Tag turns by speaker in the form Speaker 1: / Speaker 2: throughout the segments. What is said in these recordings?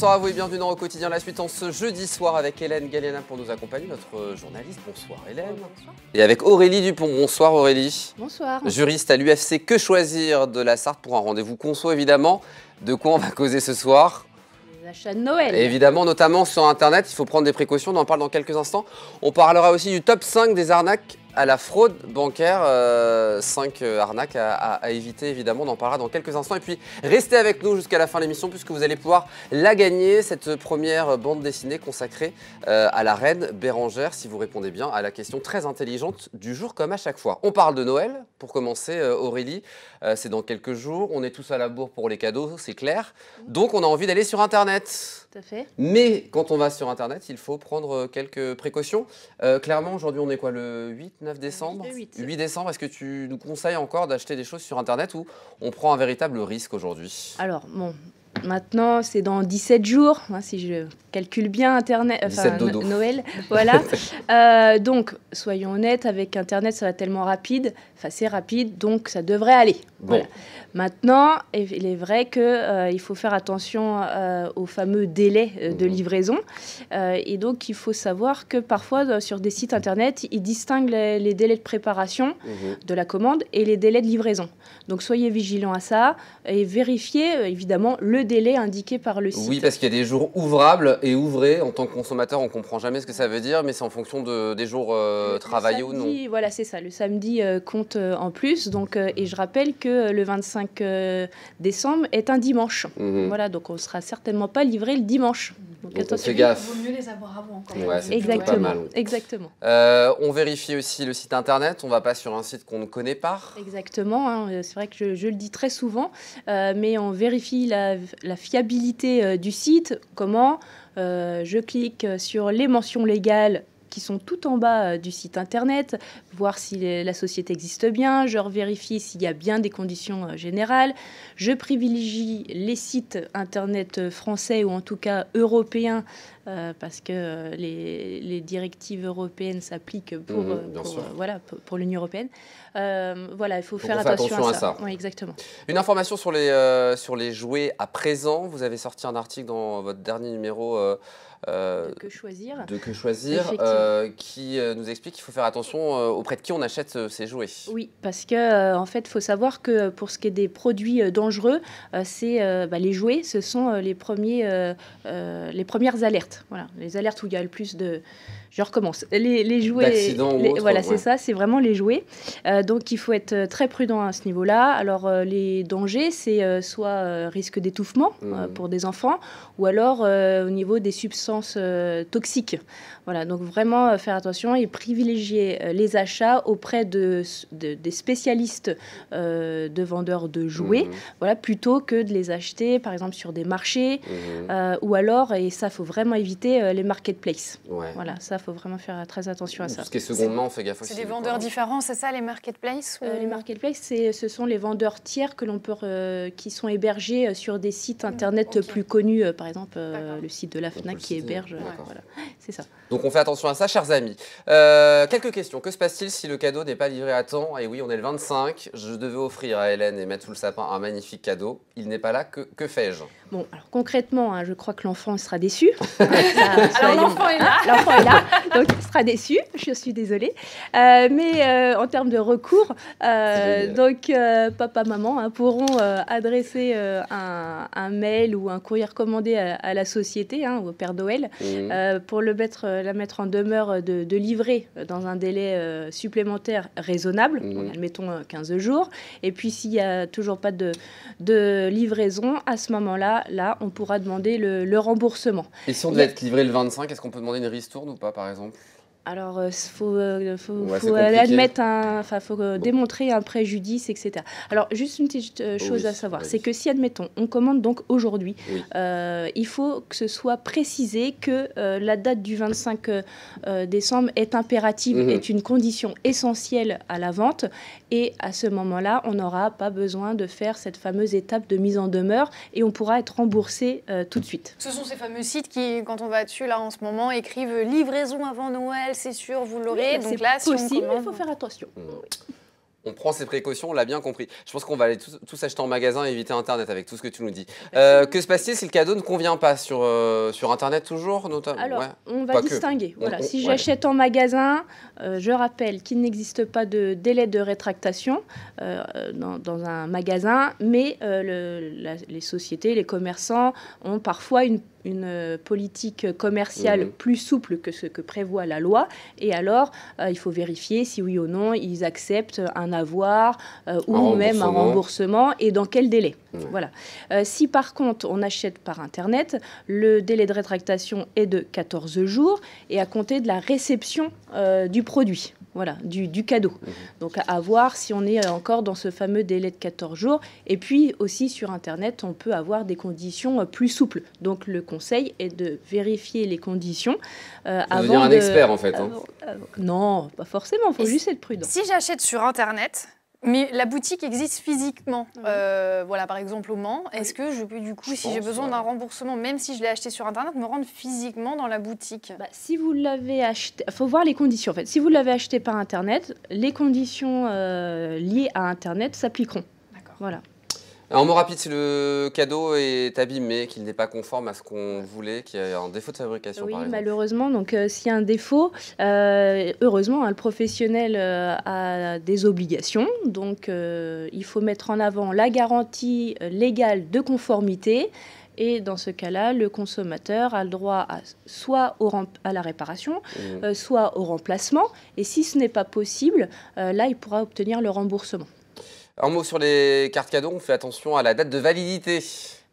Speaker 1: Bonsoir à vous et bienvenue dans Au quotidien la suite en ce jeudi soir avec Hélène Galliana pour nous accompagner, notre journaliste. Bonsoir Hélène. Bonsoir. Et avec Aurélie Dupont. Bonsoir Aurélie.
Speaker 2: Bonsoir. Juriste
Speaker 1: à l'UFC Que choisir de la Sarthe pour un rendez-vous conso évidemment. De quoi on va causer ce soir
Speaker 2: les achats de Noël. Et évidemment,
Speaker 1: notamment sur Internet, il faut prendre des précautions, on en parle dans quelques instants. On parlera aussi du top 5 des arnaques à la fraude bancaire. 5 euh, euh, arnaques à, éviter, évidemment. On en parlera dans quelques instants. Et puis, restez avec nous jusqu'à la fin de l'émission, puisque vous allez pouvoir la gagner, cette première bande dessinée consacrée euh, à la reine Bérangère, si vous répondez bien à la question très intelligente du jour, comme à chaque fois. On parle de Noël, pour commencer, Aurélie. c'est dans quelques jours. On est tous à la bourre pour les cadeaux, c'est clair. Donc, on a envie d'aller sur Internet. Tout à fait. Mais quand on va sur Internet, il faut prendre quelques précautions. clairement, aujourd'hui, on est quoi, le 8 9 décembre 8, décembre, est-ce que tu nous conseilles encore d'acheter des choses sur Internet ou on prend un véritable risque aujourd'hui
Speaker 2: Alors, bon, Maintenant, c'est dans 17 jours, hein, si je calcule bien Internet, enfin Noël. Voilà. Euh, donc, soyons honnêtes, avec Internet, ça va tellement rapide, enfin c'est rapide, donc ça devrait aller. Bon. Maintenant, il est vrai qu'il euh, il faut faire attention euh, aux fameux délais euh, de mhm. livraison. et donc, il faut savoir que parfois, sur des sites Internet, ils distinguent les, délais de préparation mhm. de la commande et les délais de livraison. Donc, soyez vigilants à ça et vérifiez, évidemment, le délai indiqué par le site. Oui,
Speaker 1: parce qu'il y a des jours ouvrables et ouvrés. En tant que consommateur, on ne comprend jamais ce que ça veut dire, mais c'est en fonction de, des jours travaillés ou non.
Speaker 2: Voilà, c'est ça. Le samedi compte en plus. Donc, et je rappelle que euh, le 25 euh, décembre est un dimanche. Mhm. Voilà, donc on sera certainement pas livré le dimanche. Donc, Il vaut mieux les avoir avant. Exactement.
Speaker 1: Euh, on vérifie aussi le site internet. On va pas sur un site qu'on ne connaît pas.
Speaker 2: Exactement. Hein. C'est vrai que je, le dis très souvent, mais on vérifie la, fiabilité du site. Comment je clique sur les mentions légales qui sont tout en bas euh, du site internet, voir si la société existe bien, je vérifie s'il y a bien des conditions euh, générales, je privilégie les sites internet euh, français ou en tout cas européens euh, parce que euh, les, directives européennes s'appliquent pour, mhm, euh, voilà, pour, l'Union européenne. voilà, il faut faire attention, à, ça. exactement.
Speaker 1: Une information sur les, sur les jouets à présent. Vous avez sorti un article dans votre dernier numéro. de que
Speaker 2: choisir, de que choisir
Speaker 1: qui nous explique qu'il faut faire attention auprès de qui on achète ces jouets.
Speaker 2: Oui, parce que en fait, il faut savoir que pour ce qui est des produits dangereux, c'est bah, les jouets, ce sont les, premiers, les premières alertes. Voilà, les alertes où il y a le plus de. Je recommence. Les, jouets. voilà, c'est ça, c'est vraiment les jouets. Euh, donc il faut être euh, très prudent à ce niveau-là. Alors euh, les dangers, c'est soit risque d'étouffement hmm. pour des enfants, ou alors au niveau des substances toxiques. Voilà, donc vraiment faire attention et privilégier les achats auprès de, des spécialistes de vendeurs de jouets, hmm. voilà, plutôt que de les acheter par exemple sur des marchés, hmm. ou alors, et ça faut vraiment éviter euh, les marketplaces. Voilà, ça, faut vraiment faire très attention à ça. Ce qui est secondement, on fait gaffe aussi. C'est des vendeurs différents, c'est ça, les marketplaces euh, Les marketplaces, ce sont les vendeurs tiers que l'on peut, qui sont hébergés euh, sur des sites internet plus connus, par exemple le site de la FNAC qui héberge. Voilà. C'est
Speaker 1: ça. Donc on fait attention à ça, chers amis. quelques questions. Que se passe-t-il si le cadeau n'est pas livré à temps Et eh oui, on est le 25. Je devais offrir à Hélène et mettre sous le sapin un magnifique cadeau. Il n'est pas là. Que, fais-je
Speaker 2: Bon, alors concrètement, hein, je crois que l'enfant sera déçu. Alors l'enfant est là. L'enfant est là, donc il sera déçu, je suis désolée. Euh, mais euh, en termes de recours, euh, donc papa, maman hein, pourront adresser un, mail ou un courrier recommandé à, la société, hein, au Père Noël, mmh. pour le mettre, la mettre en demeure de, livrer dans un délai supplémentaire raisonnable, mmh. admettons 15 jours. Et puis s'il n'y a toujours pas de, de livraison, à ce moment-là, là, on pourra demander le, remboursement devait être
Speaker 1: livré le 25, est-ce qu'on peut demander une ristourne ou pas, par exemple
Speaker 2: alors, il euh, faut, euh, euh, admettre, démontrer un préjudice, etc. Alors, juste une petite oh chose à savoir, c'est que si, admettons, on commande donc aujourd'hui, il faut que ce soit précisé que la date du 25 décembre est impérative, mm-hmm. est une condition essentielle à la vente, et à ce moment-là, on n'aura pas besoin de faire cette fameuse étape de mise en demeure, et on pourra être remboursé tout de suite. Ce sont ces fameux sites qui, quand on va dessus là en ce moment, écrivent livraison avant Noël c'est sûr, vous l'aurez. donc là, si possible, on il faut faire attention
Speaker 1: on prend ses précautions, on l'a bien compris. Je pense qu'on va aller tous, acheter en magasin et éviter Internet avec tout ce que tu nous dis. Bah, euh, que se passe-t-il si le cadeau ne convient pas sur, euh, sur Internet toujours notamment Alors, on va distinguer. Voilà, si j'achète
Speaker 2: en magasin, euh, je rappelle qu'il n'existe pas de délai de rétractation dans, un magasin, mais les sociétés, les commerçants ont parfois une politique commerciale mhm. plus souple que ce que prévoit la loi. Et alors, il faut vérifier si oui ou non ils acceptent un avoir euh, ou même un remboursement et dans quel délai. Voilà. Euh, si par contre on achète par Internet, le délai de rétractation est de 14 jours et à compter de la réception euh, du produit voilà, du, cadeau. Mhm. Donc à, voir si on est encore dans ce fameux délai de 14 jours. Et puis aussi sur Internet, on peut avoir des conditions euh, plus souples. Donc le conseil est de vérifier les conditions euh, avant de... un expert en fait. Hein. non, pas forcément, il faut juste être prudent. Si j'achète sur Internet, mais la boutique existe physiquement, euh, voilà par exemple au Mans. Est-ce que je peux du coup, si j'ai besoin d'un remboursement, même si je l'ai acheté sur internet, me rendre physiquement dans la boutique bah, Si vous l'avez acheté, faut voir les conditions en fait. Si vous l'avez acheté par internet, les conditions euh, liées à internet s'appliqueront. D'accord. Voilà.
Speaker 1: En mot rapide, si le cadeau est abîmé, qu'il n'est pas conforme à ce qu'on voulait, qu'il y a un défaut de fabrication. Oui,
Speaker 2: malheureusement. Donc, euh, s'il y a un défaut, euh, heureusement, hein, le professionnel euh, a des obligations. Donc, il faut mettre en avant la garantie légale de conformité. Et dans ce cas-là, le consommateur a le droit à, soit à la réparation, mmh. soit au remplacement. Et si ce n'est pas possible, là, il pourra obtenir le remboursement.
Speaker 1: Un mot sur les cartes cadeaux, on fait attention à la date de validité.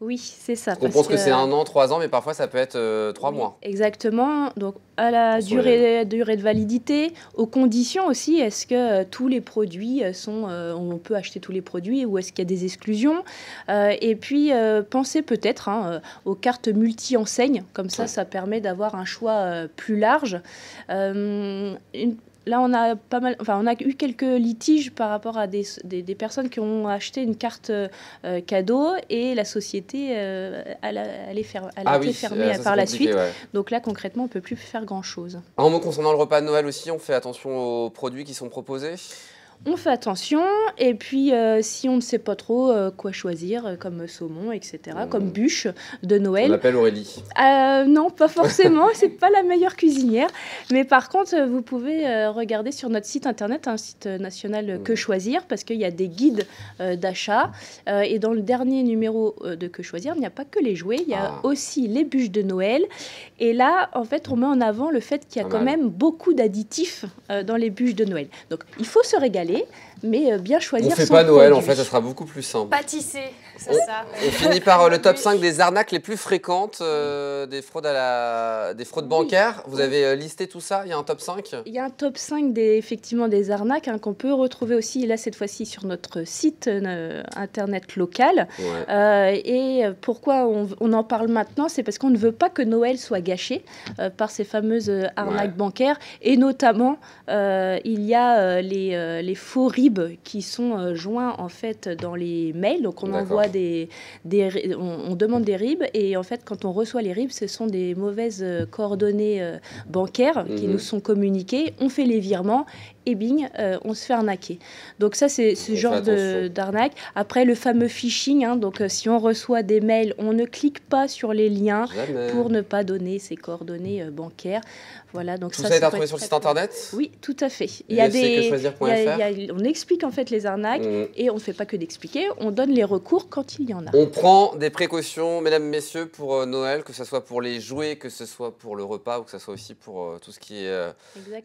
Speaker 2: Oui, c'est ça. On pense que, c'est un
Speaker 1: an, trois ans, mais parfois ça peut être euh, trois mois.
Speaker 2: Exactement. Donc à la durée, durée, de validité, aux conditions aussi. Est-ce que euh, tous les produits euh, sont, on peut acheter tous les produits ou est-ce qu'il y a des exclusions Et puis pensez peut-être hein, aux cartes multi-enseignes. Comme ça, ça permet d'avoir un choix plus large. Une, là, on a pas mal, on a eu quelques litiges par rapport à des, personnes qui ont acheté une carte euh, cadeau et la société a été fermée par la suite. Donc là, concrètement, on peut plus faire grand chose.
Speaker 1: En mot concernant le repas de Noël aussi, on fait attention aux produits qui sont proposés
Speaker 2: on fait attention. Et puis, euh, si on ne sait pas trop euh, quoi choisir, euh, comme saumon, etc., mmh. comme bûche de Noël. On l'appelle Aurélie. non, pas forcément. c'est pas la meilleure cuisinière. Mais par contre, vous pouvez regarder sur notre site internet, un site national Que mmh. choisir, parce qu'il y a des guides d'achat. et dans le dernier numéro de Que choisir, il n'y a pas que les jouets, il y a ah. aussi les bûches de Noël. Et là, en fait, on met en avant le fait qu'il y a quand même beaucoup d'additifs dans les bûches de Noël. Donc, il faut se régaler mais euh, bien choisir. On fait pas Noël, en fait, ça sera
Speaker 1: beaucoup plus simple.
Speaker 2: Pâtisser, c'est ça. On finit par
Speaker 1: euh, le top 5 des arnaques les plus fréquentes euh, des fraudes à la, des fraudes bancaires. Vous avez listé tout ça. Il y a un top 5. Il
Speaker 2: y a un top 5 des effectivement des arnaques hein, qu'on peut retrouver aussi là cette fois-ci sur notre site internet local. et pourquoi on, en parle maintenant, c'est parce qu'on ne veut pas que Noël soit gâché par ces fameuses arnaques bancaires. Et notamment, il y a les, les faux RIB qui sont euh, joints en fait dans les mails. Donc on envoie des, on, demande des RIB et en fait quand on reçoit les RIB, ce sont des mauvaises euh, coordonnées euh, bancaires qui mhm. nous sont communiquées. On fait les virements et bing, euh, on se fait arnaquer. Donc ça, c'est ce genre d'arnaque. Après, le fameux phishing, hein, donc euh, si on reçoit des mails, on ne clique pas sur les liens pour ne pas donner ses coordonnées euh, bancaires. Voilà, donc ça, sur le site internet Oui, tout à fait. Il y a des, y on explique en fait les arnaques mmh. et on ne fait pas que d'expliquer, on donne les recours quand il y en a. On
Speaker 1: prend des précautions, mesdames, messieurs, pour Noël, que ce soit pour les jouets, que ce soit pour le repas ou que ce soit aussi pour tout ce qui est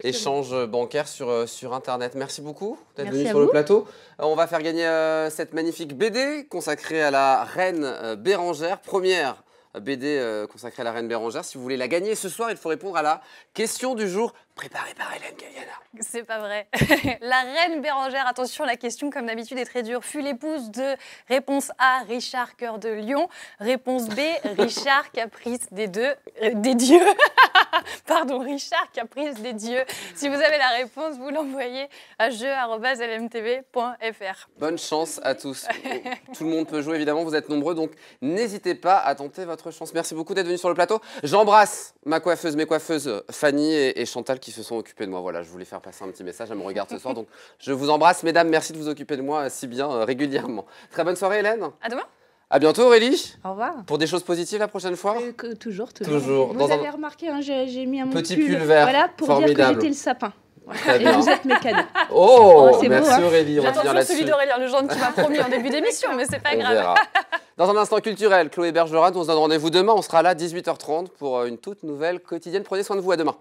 Speaker 1: échange bancaire sur sur Internet. Merci beaucoup d'être venu sur le plateau. Euh, on va faire gagner euh, cette magnifique BD consacrée à la reine euh, Bérangère, première BD consacrée à la reine Bérangère. Si vous voulez la gagner ce soir, il faut répondre à la question du jour préparé par
Speaker 2: Hélène Galliana. C'est pas vrai. la reine Bérangère, attention, la question, comme d'habitude, est très dure. Fut l'épouse de réponse A, Richard Cœur de Lion. Réponse B, Richard Caprice des deux. Euh, des dieux. Pardon, Richard Caprice des dieux. Si vous avez la réponse, vous l'envoyez à jeu.lmtv.fr.
Speaker 1: Bonne chance à tous. Tout le monde peut jouer, évidemment, vous êtes nombreux, donc n'hésitez pas à tenter votre chance. Merci beaucoup d'être venu sur le plateau. J'embrasse ma coiffeuse, mes coiffeuses, Fanny et, et Chantal qui se sont occupés de moi. Voilà, je voulais faire passer un petit message. à me regarde ce soir. Donc, je vous embrasse, mesdames. Merci de vous occuper de moi si bien euh, régulièrement. Très bonne soirée, Hélène. À demain. À bientôt Aurélie. Au revoir. Pour des choses positives la prochaine fois. Euh, toujours, toujours. Vous avez
Speaker 2: remarqué, hein, j'ai mis un petit pull, vert. Voilà pour dire que j'étais le sapin. Et vous êtes mes Oh, oh merci beau, hein. Aurélie. On le va qui m'a promis en début d'émission, mais c'est pas grave.
Speaker 1: Dans un instant culturel, Chloé Bergerat, on se donne rendez-vous demain. On sera là 18h30 pour euh, une toute nouvelle quotidienne. Prenez soin de vous. À demain.